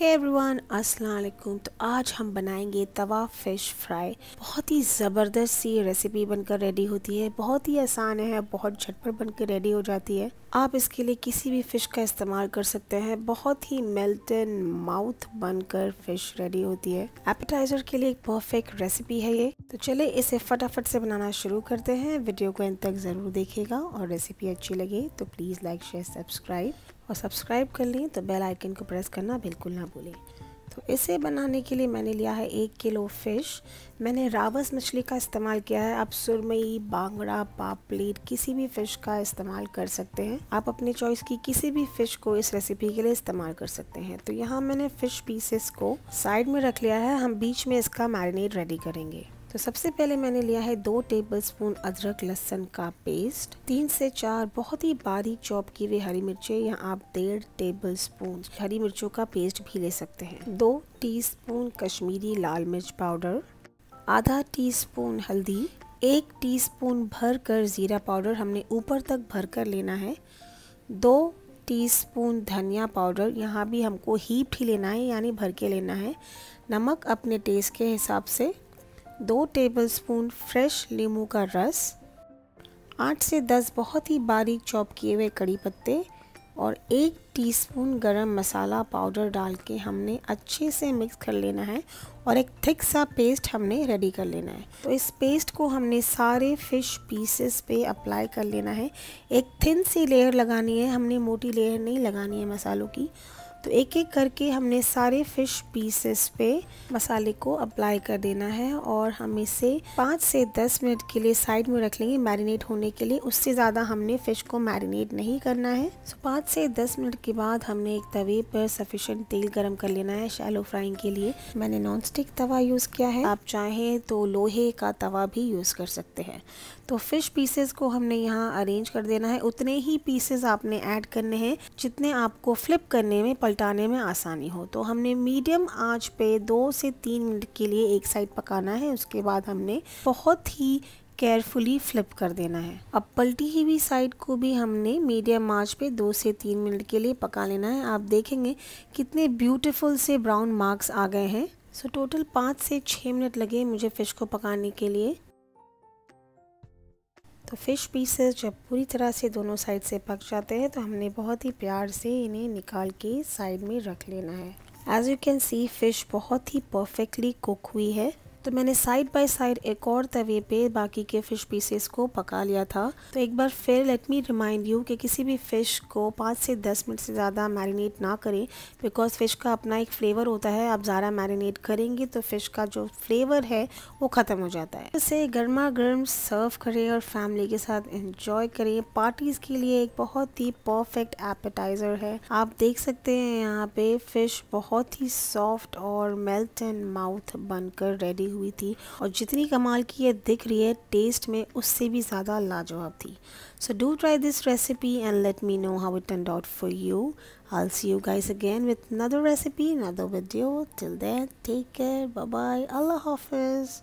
है एवरीवन अस्सलाम वालेकुम तो आज हम बनाएंगे तवा फ़िश फ्राई बहुत ही ज़बरदस्त सी रेसिपी बनकर रेडी होती है बहुत ही आसान है बहुत झटपट बनकर रेडी हो जाती है आप इसके लिए किसी भी फ़िश का इस्तेमाल कर सकते हैं बहुत ही मेल्टन माउथ बनकर फ़िश रेडी होती है एपेटाइज़र के लिए एक परफेक्ट रेसिपी है ये तो चले इसे फटाफट से बनाना शुरू करते हैं वीडियो को इन तक ज़रूर देखेगा और रेसिपी अच्छी लगे तो प्लीज़ लाइक शेयर सब्सक्राइब और सब्सक्राइब कर लें तो बेल आइकन को प्रेस करना बिल्कुल ना भूलें तो इसे बनाने के लिए मैंने लिया है एक किलो फिश मैंने रावस मछली का इस्तेमाल किया है आप सुरमई बांगड़ा पापलेट किसी भी फ़िश का इस्तेमाल कर सकते हैं आप अपने चॉइस की किसी भी फ़िश को इस रेसिपी के लिए इस्तेमाल कर सकते हैं तो यहाँ मैंने फ़िश पीसेस को साइड में रख लिया है हम बीच में इसका मैरिनेट रेडी करेंगे तो सबसे पहले मैंने लिया है दो टेबलस्पून अदरक लहसन का पेस्ट तीन से चार बहुत ही बारीक चॉप की हुई हरी मिर्चें या आप डेढ़ टेबल स्पून हरी मिर्चों का पेस्ट भी ले सकते हैं दो टीस्पून कश्मीरी लाल मिर्च पाउडर आधा टीस्पून हल्दी एक टीस्पून भर कर ज़ीरा पाउडर हमने ऊपर तक भर कर लेना है दो टीस्पून धनिया पाउडर यहाँ भी हमको हीप ही लेना है यानी भर के लेना है नमक अपने टेस्ट के हिसाब से दो टेबलस्पून फ्रेश नींबू का रस आठ से दस बहुत ही बारीक चॉप किए हुए कड़ी पत्ते और एक टीस्पून गरम मसाला पाउडर डाल के हमने अच्छे से मिक्स कर लेना है और एक थिक सा पेस्ट हमने रेडी कर लेना है तो इस पेस्ट को हमने सारे फिश पीसेस पे अप्लाई कर लेना है एक थिन सी लेयर लगानी है हमने मोटी लेयर नहीं लगानी है मसालों की तो एक एक करके हमने सारे फिश पीसेस पे मसाले को अप्लाई कर देना है और हम इसे पाँच से दस मिनट के लिए साइड में रख लेंगे मैरिनेट होने के लिए उससे ज़्यादा हमने फ़िश को मैरिनेट नहीं करना है सो so, पाँच से दस मिनट के बाद हमने एक तवे पर सफिशेंट तेल गर्म कर लेना है शैलो फ्राइंग के लिए मैंने नॉन स्टिक तवा यूज़ किया है आप चाहें तो लोहे का तवा भी यूज़ कर सकते हैं तो फिश पीसेस को हमने यहाँ अरेंज कर देना है उतने ही पीसेस आपने ऐड करने हैं जितने आपको फ्लिप करने में पलटाने में आसानी हो तो हमने मीडियम आंच पे दो से तीन मिनट के लिए एक साइड पकाना है उसके बाद हमने बहुत ही केयरफुली फ्लिप कर देना है अब पलटी ही हुई साइड को भी हमने मीडियम आंच पे दो से तीन मिनट के लिए पका लेना है आप देखेंगे कितने ब्यूटीफुल से ब्राउन मार्क्स आ गए हैं सो टोटल पाँच से छः मिनट लगे मुझे फ़िश को पकाने के लिए तो फ़िश पीसेस जब पूरी तरह से दोनों साइड से पक जाते हैं तो हमने बहुत ही प्यार से इन्हें निकाल के साइड में रख लेना है as you can see fish बहुत ही परफेक्टली कुक हुई है तो मैंने साइड बाय साइड एक और तवे पे बाकी के फ़िश पीसेस को पका लिया था तो एक बार फिर लेट मी रिमाइंड यू कि किसी भी फ़िश को पाँच से दस मिनट से ज़्यादा मैरिनेट ना करें बिकॉज़ फ़िश का अपना एक फ़्लेवर होता है आप ज़्यादा मैरिनेट करेंगे तो फ़िश का जो फ्लेवर है वो ख़त्म हो जाता है इसे गर्मा गर्म सर्व करें और फैमिली के साथ इंजॉय करें पार्टीज़ के लिए एक बहुत ही परफेक्ट एपेटाइज़र है आप देख सकते हैं यहाँ पे फ़िश बहुत ही सॉफ्ट और मेल्ट एंड माउथ बनकर रेडी डाली हुई थी और जितनी कमाल की ये दिख रही है टेस्ट में उससे भी ज़्यादा लाजवाब थी so do try this recipe and let me know how it turn out for you I see you guys again with another recipe another video till then take care bye bye अल्लाह हाफिज़